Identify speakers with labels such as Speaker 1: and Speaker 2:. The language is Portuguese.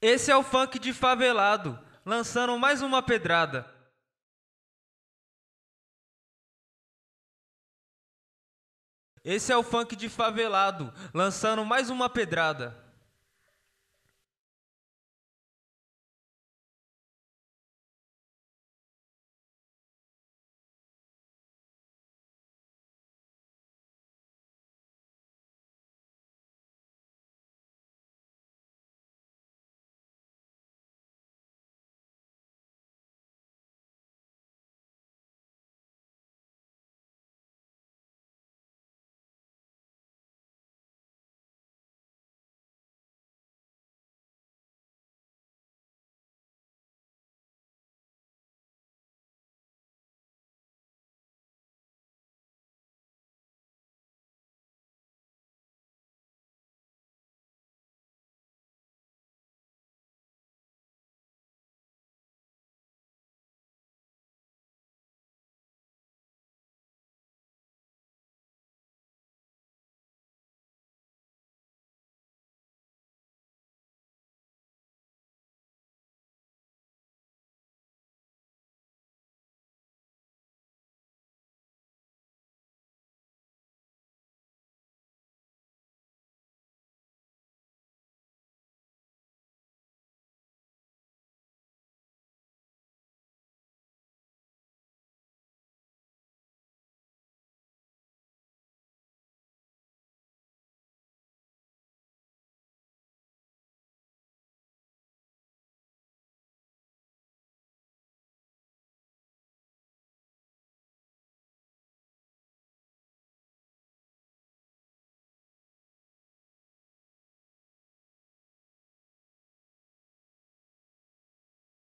Speaker 1: Esse é o funk de favelado, lançando mais uma pedrada. Esse é o funk de favelado, lançando mais uma pedrada.